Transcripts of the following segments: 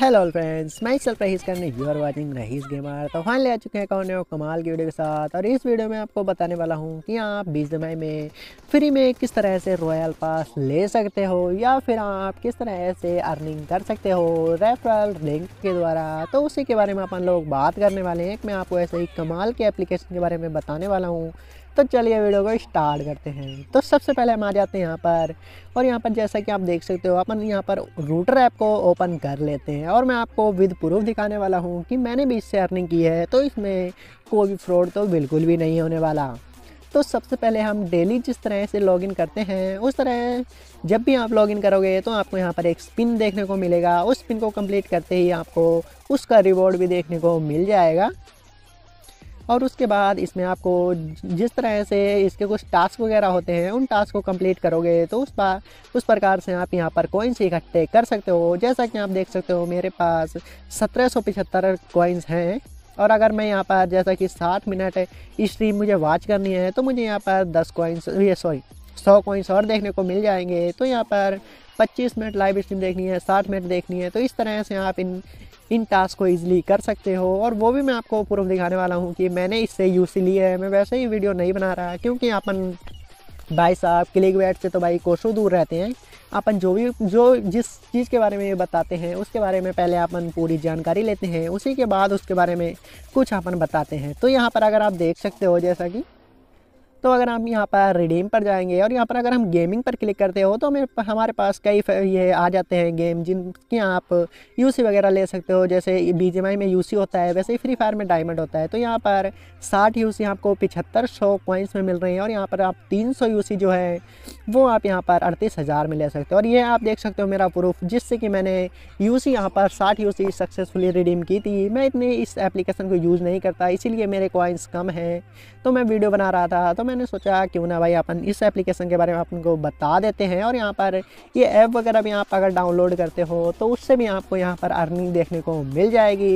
hello friends मैं चल रही करने you are watching Rahees gamer तो फाइनली आ चुके हैं कौन है कमाल की वीडियो के साथ और इस वीडियो में आपको बताने वाला हूँ कि आप बीस जुलाई में फ्री में किस तरह से रॉयल पास ले सकते हो या फिर आप किस तरह से अर्निंग कर सकते हो रेफरल लिंक के द्वारा तो उसी के बारे में अपन लोग बात करने वाले हैं मैं आपको ऐसे ही कमाल के एप्लीकेशन के बारे में बताने वाला हूँ तो चलिए वीडियो को स्टार्ट करते हैं तो सबसे पहले हम आ जाते हैं यहाँ पर और यहाँ पर जैसा कि आप देख सकते हो अपन यहाँ पर रूटर ऐप को ओपन कर लेते हैं और मैं आपको विद प्रूफ दिखाने वाला हूँ कि मैंने भी इससे अर्निंग की है तो इसमें कोई भी फ्रॉड तो बिल्कुल भी नहीं होने वाला तो सबसे पहले हम डेली जिस तरह से लॉगिन करते हैं उस तरह जब भी आप लॉगिन करोगे तो आपको यहाँ पर एक स्पिन देखने को मिलेगा उस स्पिन को कंप्लीट करते ही आपको उसका रिवॉर्ड भी देखने को मिल जाएगा और उसके बाद इसमें आपको जिस तरह से इसके कुछ टास्क वगैरह होते हैं उन टास्क को कंप्लीट करोगे तो उस पर उस प्रकार से आप यहाँ पर कोइंस इकट्ठे कर सकते हो जैसा कि आप देख सकते हो मेरे पास सत्रह सौ पिछहत्तर कोइंस हैं और अगर मैं यहाँ पर जैसा कि साठ मिनट स्ट्रीम मुझे वॉच करनी है तो मुझे यहाँ पर दस कोइंस ये सॉरी सौ कोइंस और देखने को मिल जाएंगे तो यहाँ पर 25 मिनट लाइव स्ट्रीम देखनी है 60 मिनट देखनी है तो इस तरह से आप इन इन टास्क को ईजिली कर सकते हो और वो भी मैं आपको प्रूफ दिखाने वाला हूँ कि मैंने इससे यू सी ली है मैं वैसे ही वीडियो नहीं बना रहा क्योंकि अपन भाई साहब क्लिक वेट से तो भाई कोशों दूर रहते हैं अपन जो भी जो जिस चीज़ के बारे में ये बताते हैं उसके बारे में पहले अपन पूरी जानकारी लेते हैं उसी के बाद उसके बारे में कुछ अपन बताते हैं तो यहाँ पर अगर आप देख सकते हो जैसा कि तो अगर हम यहाँ पर रिडीम पर जाएंगे और यहाँ पर अगर हम गेमिंग पर क्लिक करते हो तो हमें हमारे पास कई ये आ जाते हैं गेम जिनकी आप यू वगैरह ले सकते हो जैसे बी में यू होता है वैसे ही फ्री फायर में डायमंड होता है तो यहाँ पर साठ यू आपको पिछहत्तर सौ में मिल रही हैं और यहाँ पर आप तीन सौ जो है वो आप यहाँ पर अड़तीस हज़ार में ले सकते हो और ये आप देख सकते हो मेरा प्रूफ जिससे कि मैंने यू सी यहाँ पर साठ यू सी सक्सेसफुली रिडीम की थी मैं इतनी इस एप्लीकेशन को यूज़ नहीं करता इसीलिए मेरे कॉइन्स कम हैं तो मैं वीडियो बना रहा था तो मैंने सोचा क्यों ना भाई अपन इस एप्लीकेशन के बारे में आपको बता देते हैं और यहाँ पर ये ऐप वगैरह भी आप अगर डाउनलोड करते हो तो उससे भी आपको यहाँ पर अर्निंग देखने को मिल जाएगी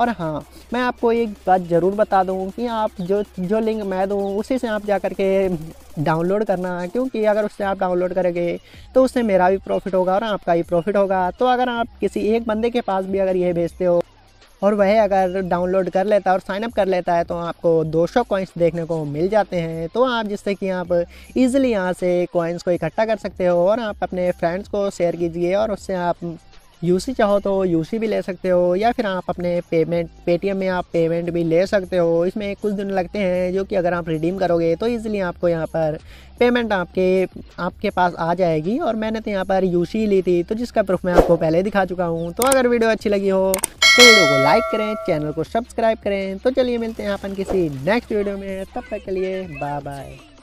और हाँ मैं आपको एक बात ज़रूर बता दूँ कि आप जो जो लिंक मैं दूँ उसी से आप जा कर के डाउनलोड करना क्योंकि अगर उससे आप डाउनलोड करेंगे तो उससे मेरा भी प्रॉफिट होगा और आपका भी प्रॉफिट होगा तो अगर आप किसी एक बंदे के पास भी अगर ये भेजते हो और वह अगर डाउनलोड कर लेता है और साइनअप कर लेता है तो आपको 200 सौ कॉइन्स देखने को मिल जाते हैं तो आप जिससे कि आप इजीली यहाँ से कॉइन्स को इकट्ठा कर सकते हो और आप अपने फ्रेंड्स को शेयर कीजिए और उससे आप यूसी चाहो तो यूसी भी ले सकते हो या फिर आप अपने पेमेंट पेटीएम में आप पेमेंट भी ले सकते हो इसमें कुछ दिन लगते हैं जो कि अगर आप रिडीम करोगे तो ईज़िली आपको यहाँ पर पेमेंट आपके आपके पास आ जाएगी और मैंने तो यहाँ पर यूसी ली थी तो जिसका प्रूफ मैं आपको पहले दिखा चुका हूँ तो अगर वीडियो अच्छी लगी हो तो वीडियो को लाइक करें चैनल को सब्सक्राइब करें तो चलिए मिलते हैं अपन किसी नेक्स्ट वीडियो में तब तक के लिए बाय बाय